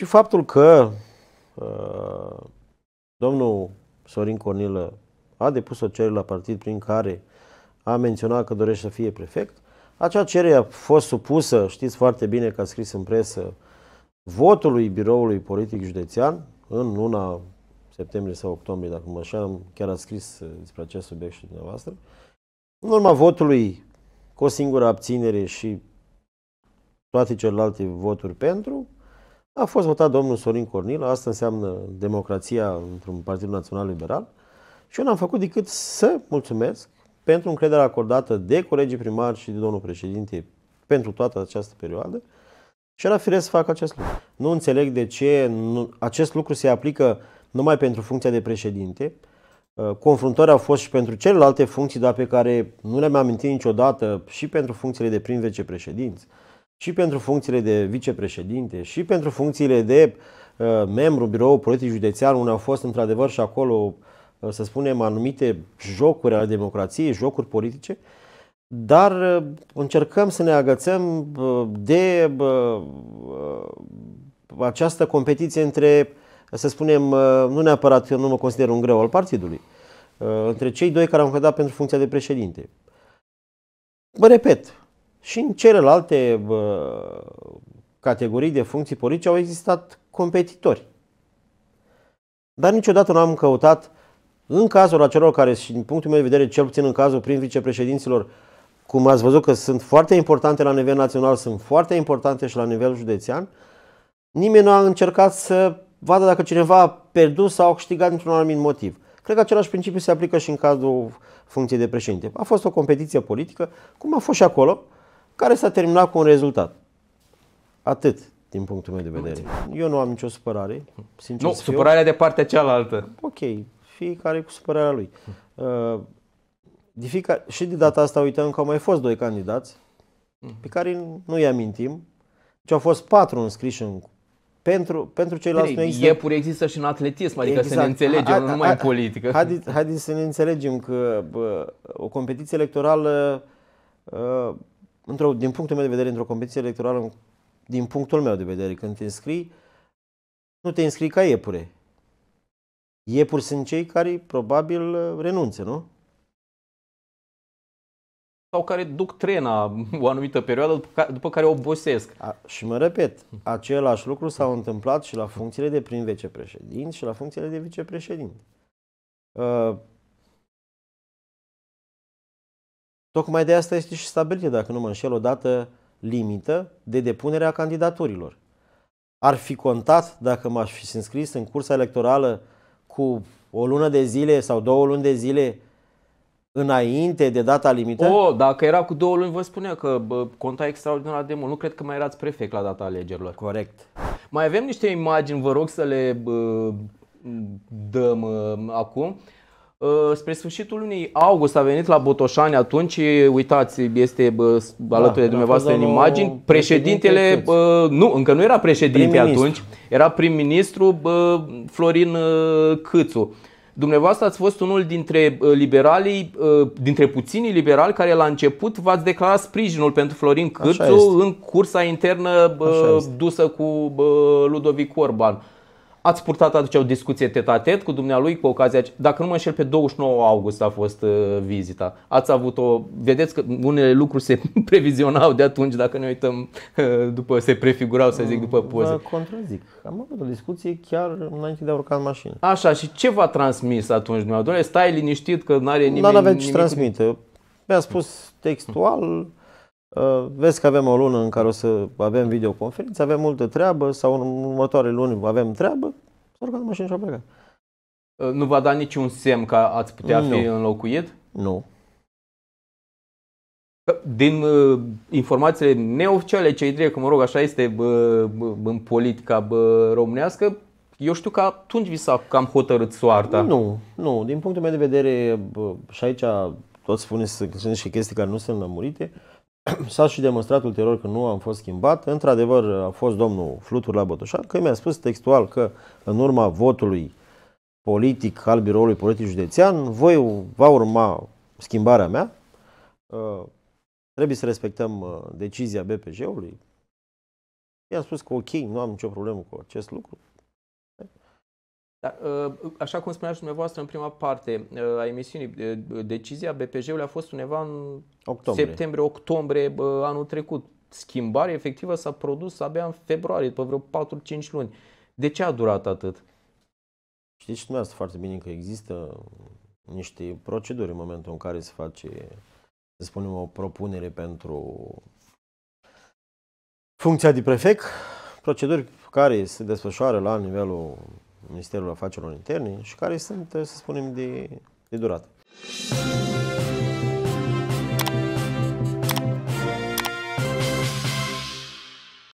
Și faptul că uh, domnul Sorin Cornilă a depus o cerere la partid prin care a menționat că dorește să fie prefect. Acea cerere a fost supusă, știți foarte bine că a scris în presă, votului biroului politic județean în luna septembrie sau octombrie, dacă mă așa, chiar a scris uh, despre acest subiect și dumneavoastră. În urma votului cu o singură abținere și toate celelalte voturi pentru, a fost votat domnul Sorin Cornil, asta înseamnă democrația într-un Partid Național Liberal și eu n-am făcut decât să mulțumesc pentru încrederea acordată de colegii primari și de domnul președinte pentru toată această perioadă și era firesc să fac acest lucru. Nu înțeleg de ce acest lucru se aplică numai pentru funcția de președinte. Uh, confruntări au fost și pentru celelalte funcții, dar pe care nu le-am amintit niciodată și pentru funcțiile de prim vicepreședinți și pentru funcțiile de vicepreședinte, și pentru funcțiile de uh, membru birou politic județean, unde au fost într-adevăr și acolo, uh, să spunem, anumite jocuri ale democrației, jocuri politice, dar uh, încercăm să ne agățăm uh, de uh, uh, această competiție între, să spunem, nu neapărat eu nu mă consider un greu al partidului, între cei doi care au cădat pentru funcția de președinte. Mă repet, și în celelalte categorii de funcții politice au existat competitori. Dar niciodată nu am căutat, în cazul acelor care, și din punctul meu de vedere, cel puțin în cazul prin vicepreședinților, cum ați văzut că sunt foarte importante la nivel național, sunt foarte importante și la nivel județean, nimeni nu a încercat să vadă dacă cineva a pierdut sau a câștigat dintr-un anumit motiv. Cred că același principiu se aplică și în cazul funcției de președinte. A fost o competiție politică, cum a fost și acolo, care s-a terminat cu un rezultat. Atât din punctul meu de vedere. Eu nu am nicio supărare, sincer Nu, supărarea de partea cealaltă. Ok, fiecare cu supărarea lui. Uh, de fiecare, și de data asta uităm că au mai fost doi candidați pe care nu i amintim. Deci au fost patru înscriși în pentru, pentru ceilalți nu există... Iepuri există și în atletism, adică exact. să ne exact. înțelegem, nu numai în politică. Haideți să ne înțelegem că bă, o competiție electorală bă, uh, într-o, din punctul meu de vedere, într-o competiție electorală, din punctul meu de vedere, când te înscrii, nu te înscrii ca iepure. Iepuri sunt cei care probabil uh, renunță, nu? Sau care duc trena o anumită perioadă, după care, după care obosesc. A, și mă repet, același lucru s-a întâmplat și la funcțiile de prim vicepreședinte și la funcțiile de vicepreședinte. Uh, Tocmai de asta este și stabilită, dacă nu mă înșel, o dată limită de depunere a candidaturilor. Ar fi contat dacă m-aș fi înscris în cursa electorală cu o lună de zile sau două luni de zile înainte de data limită? O, oh, dacă era cu două luni, vă spunea că bă, conta extraordinar de mult. Nu cred că mai erați prefect la data alegerilor. Corect. Mai avem niște imagini, vă rog să le bă, dăm bă, acum. Ă, spre sfârșitul lunii august a venit la Botoșani atunci, uitați, este alături da, de dumneavoastră în imagini, președintele, președinte, nu, încă nu era președinte prim atunci, era prim-ministru Florin ă, Câțu. Dumneavoastră ați fost unul dintre liberalii, dintre puținii liberali care la început v-ați declarat sprijinul pentru Florin Câțu în cursa internă dusă cu Ludovic Orban. Ați purtat atunci o discuție tetatet cu dumnealui cu ocazia, dacă nu mă înșel, pe 29 august a fost uh, vizita. Ați avut o, vedeți că unele lucruri se previzionau de atunci, dacă ne uităm uh, după, se prefigurau, să zic, după poze. Vă contrazic. Am avut o discuție chiar înainte de a urca în mașină. Așa, și ce v-a transmis atunci dumneavoastră? Stai liniștit că nu are nimeni... Nu avea ce transmite. Mi-a spus textual, Uh, vezi că avem o lună în care o să avem videoconferință, avem multă treabă sau în următoarele luni avem treabă, s-a urcat mașină și a plecat. Uh, nu v-a dat niciun semn că ați putea nu. fi înlocuit? Nu. Din uh, informațiile neoficiale, cei drept, că mă rog, așa este bă, bă, în politica bă, românească, eu știu că atunci vi s-a cam hotărât soarta. Nu, nu. Din punctul meu de vedere, bă, și aici toți spuneți că sunt și chestii care nu sunt lămurite, uh, s-a și demonstrat ulterior că nu am fost schimbat. Într-adevăr, a fost domnul Flutur la Botoșan, că mi-a spus textual că în urma votului politic al biroului politic județean, voi va urma schimbarea mea. Uh, trebuie să respectăm uh, decizia BPJ-ului. I-am spus că ok, nu am nicio problemă cu acest lucru. Dar, uh, așa cum spunea și dumneavoastră în prima parte uh, a emisiunii, uh, decizia BPJ-ului a fost undeva în octombrie. septembrie-octombrie anul trecut. Schimbarea efectivă s-a produs abia în februarie, după vreo 4-5 luni. De ce a durat atât? Știți și dumneavoastră foarte bine că există niște proceduri în momentul în care se face, să spunem, o propunere pentru funcția de prefect, proceduri care se desfășoară la nivelul Ministerul Afacerilor Interne și care sunt, să spunem, de, de durată.